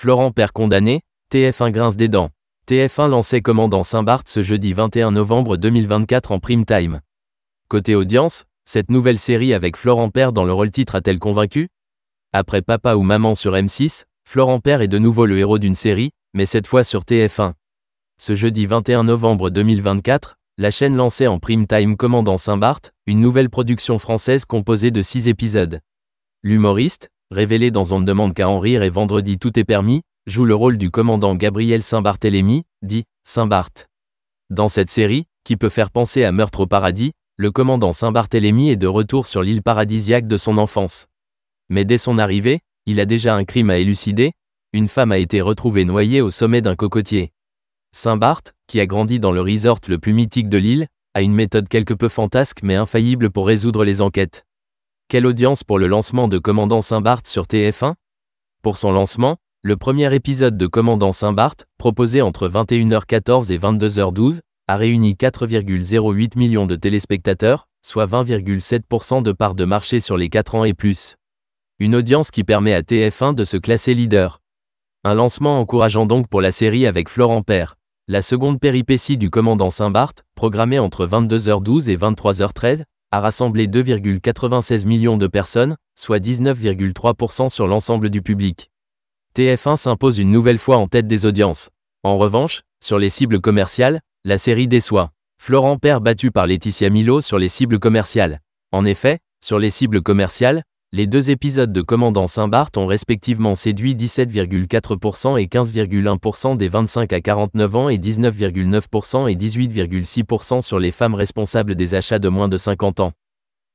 Florent Père condamné, TF1 grince des dents. TF1 lançait Commandant Saint-Barth ce jeudi 21 novembre 2024 en prime time. Côté audience, cette nouvelle série avec Florent Père dans le rôle titre a-t-elle convaincu Après Papa ou Maman sur M6, Florent Père est de nouveau le héros d'une série, mais cette fois sur TF1. Ce jeudi 21 novembre 2024, la chaîne lançait en prime time Commandant Saint-Barth, une nouvelle production française composée de 6 épisodes. L'humoriste, révélé dans On ne demande qu'à en rire et Vendredi tout est permis, joue le rôle du commandant Gabriel Saint-Barthélemy, dit Saint-Barth. Dans cette série, qui peut faire penser à Meurtre au paradis, le commandant Saint-Barthélemy est de retour sur l'île paradisiaque de son enfance. Mais dès son arrivée, il a déjà un crime à élucider, une femme a été retrouvée noyée au sommet d'un cocotier. Saint-Barth, qui a grandi dans le resort le plus mythique de l'île, a une méthode quelque peu fantasque mais infaillible pour résoudre les enquêtes. Quelle audience pour le lancement de Commandant Saint-Barth sur TF1 Pour son lancement, le premier épisode de Commandant Saint-Barth, proposé entre 21h14 et 22h12, a réuni 4,08 millions de téléspectateurs, soit 20,7% de part de marché sur les 4 ans et plus. Une audience qui permet à TF1 de se classer leader. Un lancement encourageant donc pour la série avec Florent Père. La seconde péripétie du commandant Saint-Barth, programmée entre 22h12 et 23h13, a rassemblé 2,96 millions de personnes, soit 19,3% sur l'ensemble du public. TF1 s'impose une nouvelle fois en tête des audiences. En revanche, sur les cibles commerciales, la série déçoit. Florent Père battu par Laetitia Milo sur les cibles commerciales. En effet, sur les cibles commerciales, les deux épisodes de Commandant Saint-Barth ont respectivement séduit 17,4% et 15,1% des 25 à 49 ans et 19,9% et 18,6% sur les femmes responsables des achats de moins de 50 ans.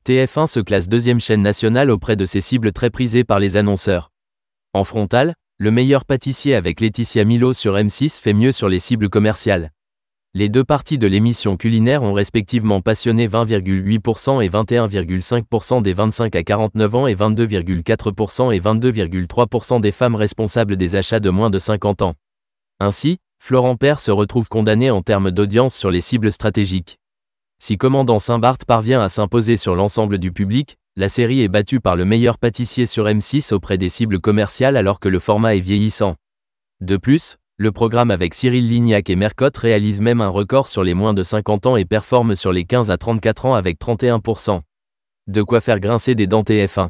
TF1 se classe deuxième chaîne nationale auprès de ses cibles très prisées par les annonceurs. En frontal, le meilleur pâtissier avec Laetitia Milo sur M6 fait mieux sur les cibles commerciales. Les deux parties de l'émission culinaire ont respectivement passionné 20,8% et 21,5% des 25 à 49 ans et 22,4% et 22,3% des femmes responsables des achats de moins de 50 ans. Ainsi, Florent Père se retrouve condamné en termes d'audience sur les cibles stratégiques. Si Commandant Saint-Barth parvient à s'imposer sur l'ensemble du public, la série est battue par le meilleur pâtissier sur M6 auprès des cibles commerciales alors que le format est vieillissant. De plus, le programme avec Cyril Lignac et Mercotte réalise même un record sur les moins de 50 ans et performe sur les 15 à 34 ans avec 31%. De quoi faire grincer des dents TF1.